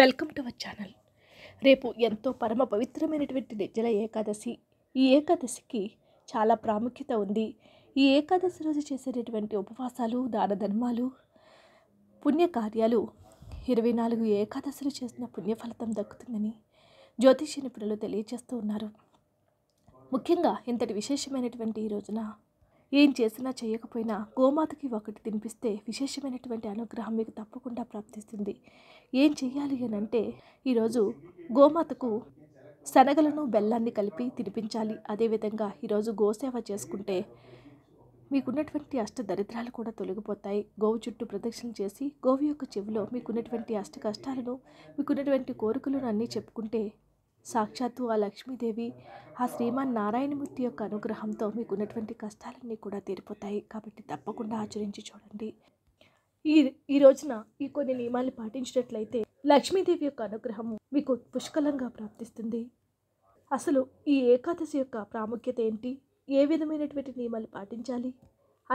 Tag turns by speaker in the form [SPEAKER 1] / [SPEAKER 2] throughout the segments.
[SPEAKER 1] welcome to our channel రేపు ఎంతో పరమ పవిత్రమైనటువంటి నిజల ఏకాదశి ఈ ఏకాదశికి చాలా ప్రాముఖ్యత ఉంది ఈ ఏకాదశి రోజు చేసేటటువంటి ఉపవాసాలు దాన ధర్మాలు పుణ్యకార్యాలు ఇరవై నాలుగు ఏకాదశిలో చేసిన పుణ్యఫలితం దక్కుతుందని జ్యోతిష నిపుణులు తెలియజేస్తూ ఉన్నారు ముఖ్యంగా ఇంతటి విశేషమైనటువంటి ఈ రోజున ఏం చేసినా చేయకపోయినా గోమాతకి ఒకటి తినిపిస్తే విశేషమైనటువంటి అనుగ్రహం మీకు తప్పకుండా ప్రాప్తిస్తుంది ఏం చేయాలి అని అంటే ఈరోజు గోమాతకు శనగలను బెల్లాన్ని కలిపి తినిపించాలి అదేవిధంగా ఈరోజు గోసేవ చేసుకుంటే మీకున్నటువంటి అష్ట దరిద్రాలు కూడా తొలగిపోతాయి గోవు చుట్టూ ప్రదక్షిణ చేసి గోవు యొక్క చెవిలో మీకున్నటువంటి అష్ట కష్టాలను మీకున్నటువంటి కోరికలను అన్నీ చెప్పుకుంటే సాక్షాత్తు ఆ లక్ష్మీదేవి ఆ శ్రీమాన్ నారాయణమూర్తి యొక్క అనుగ్రహంతో మీకు ఉన్నటువంటి కష్టాలన్నీ కూడా తీరిపోతాయి కాబట్టి తప్పకుండా ఆచరించి చూడండి ఈ ఈ రోజున ఈ కొన్ని నియమాలు పాటించినట్లయితే లక్ష్మీదేవి యొక్క అనుగ్రహం మీకు పుష్కలంగా ప్రాప్తిస్తుంది అసలు ఈ ఏకాదశి యొక్క ప్రాముఖ్యత ఏంటి ఏ విధమైనటువంటి నియమాలు పాటించాలి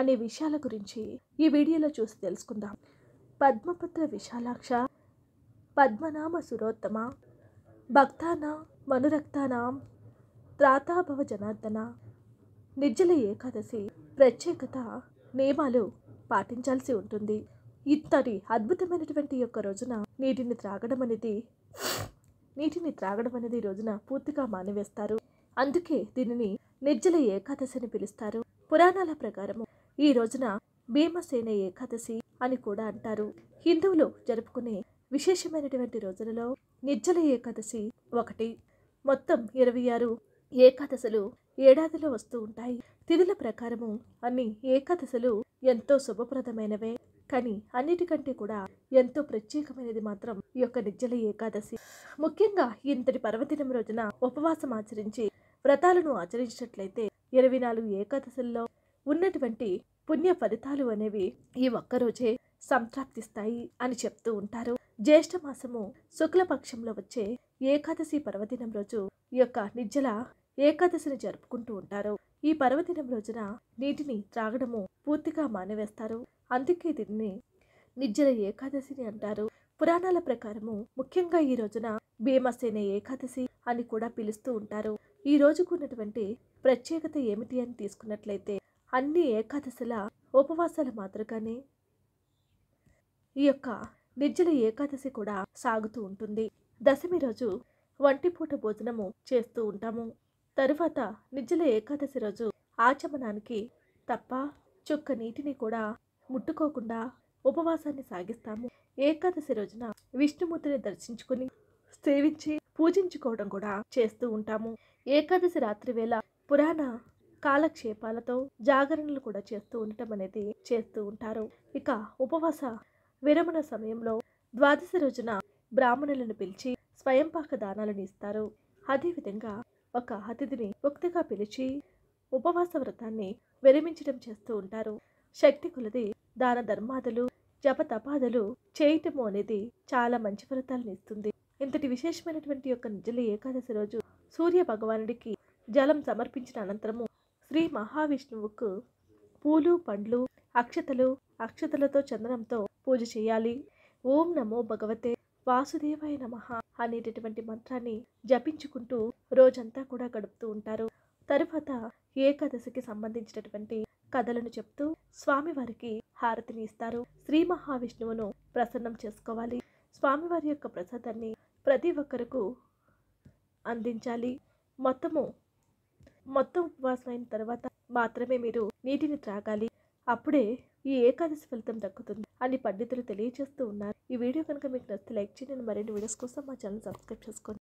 [SPEAKER 1] అనే విషయాల గురించి ఈ వీడియోలో చూసి తెలుసుకుందాం పద్మపుత్ర విశాలాక్ష పద్మనామ సురోత్తమ భక్తానా మనురక్తానాం త్రాతాభవ జనార్దన నిర్జల ఏకాదశి ప్రత్యేకత నియమాలు పాటించాల్సి ఉంటుంది ఇంతటి అద్భుతమైనటువంటి యొక్క రోజున నీటిని త్రాగడం అనేది నీటిని త్రాగడం అనేది రోజున పూర్తిగా మానివేస్తారు అందుకే దీనిని నిర్జల ఏకాదశి అని పిలుస్తారు పురాణాల ప్రకారం ఈ రోజున భీమసేన ఏకాదశి అని కూడా అంటారు హిందువులు జరుపుకునే విశేషమైనటువంటి రోజులలో నిర్జల ఏకాదశి ఒకటి మొత్తం ఇరవై ఆరు ఏకాదశలు ఏడాదిలో వస్తూ ఉంటాయి తిథుల ప్రకారము అన్ని ఏకాదశలు ఎంతో శుభప్రదమైనవే కానీ అన్నిటికంటే కూడా ఎంతో ప్రత్యేకమైనది మాత్రం ఈ యొక్క నిజ్జల ఏకాదశి ముఖ్యంగా ఇంతటి పర్వదినం రోజున ఉపవాసం ఆచరించి వ్రతాలను ఆచరించినట్లయితే ఇరవై నాలుగు ఏకాదశుల్లో ఉన్నటువంటి పుణ్య ఫలితాలు అనేవి ఈ ఒక్కరోజే సంప్రాప్తిస్తాయి అని చెప్తూ ఉంటారు జ్యేష్ఠ మాసము శుక్లపక్షంలో వచ్చే ఏకాదశి పర్వదినం రోజు ఈ యొక్క నిజ్జల ఏకాదశిని జరుపుకుంటూ ఉంటారు ఈ పర్వదినం రోజున నీటిని త్రాగడము పూర్తిగా మానివేస్తారు అందుకే దీనిని నిర్జల ఏకాదశిని అంటారు పురాణాల ప్రకారము ముఖ్యంగా ఈ రోజున భీమసేన ఏకాదశి అని కూడా పిలుస్తూ ఉంటారు ఈ రోజుకు ఉన్నటువంటి ప్రత్యేకత ఏమిటి అని తీసుకున్నట్లయితే అన్ని ఏకాదశుల ఉపవాసాల మాదిరిగానే ఈ యొక్క నిర్జల ఏకాదశి కూడా సాగుతూ ఉంటుంది దశమి రోజు వంటిపూట భోజనము చేస్తూ ఉంటాము తరువాత నిజల ఏకాదశి రోజు ఆచమనానికి తప్ప చుక్క నీటిని కూడా ముట్టుకోకుండా ఉపవాసాన్ని సాగిస్తాము ఏకాదశి రోజున విష్ణుమూర్తిని దర్శించుకుని సేవించి పూజించుకోవడం కూడా చేస్తూ ఉంటాము ఏకాదశి రాత్రి వేళ పురాణ కాలక్షేపాలతో జాగరణలు కూడా చేస్తూ ఉండటం అనేది చేస్తూ ఉంటారు ఇక ఉపవాస విరమణ సమయంలో ద్వాదశి రోజున బ్రాహ్మణులను పిలిచి స్వయంపాక దానాలను ఇస్తారు అదేవిధంగా ఒక అతిథిని ఒక్తిగా పిలిచి ఉపవాస వ్రతాన్ని విరమించడం చేస్తూ ఉంటారు శక్తి కొలది దాన ధర్మాదులు జప తపాదులు చేయటము అనేది చాలా మంచి ఫలితాలను ఇస్తుంది ఇంతటి విశేషమైనటువంటి యొక్క నిజల ఏకాదశి రోజు సూర్య భగవానుడికి జలం సమర్పించిన అనంతరము శ్రీ మహావిష్ణువుకు పూలు పండ్లు అక్షతలు అక్షతలతో చందనంతో పూజ చేయాలి ఓం నమో భగవతే వాసుదేవాయ నమ అనేటటువంటి మంత్రాన్ని జపించుకుంటూ రోజంతా కూడా గడుపుతూ ఉంటారు తరువాత ఏకాదశికి సంబంధించినటువంటి కథలను చెప్తూ స్వామివారికి హారతిని ఇస్తారు శ్రీ మహావిష్ణువును ప్రసన్నం చేసుకోవాలి స్వామివారి యొక్క ప్రసాదాన్ని ప్రతి ఒక్కరకు అందించాలి మొత్తము మొత్తం ఉపవాసం అయిన తర్వాత మాత్రమే మీరు నీటిని త్రాగాలి అప్పుడే ఈ ఏకాదశి ఫలితం దక్కుతుంది అని పండితులు తెలియజేస్తూ ఉన్నారు ఈ వీడియో కనుక మీకు నచ్చితే లైక్ చేయండి మరిన్ని వీడియోస్ కోసం మా ఛానల్ సబ్స్క్రైబ్ చేసుకోండి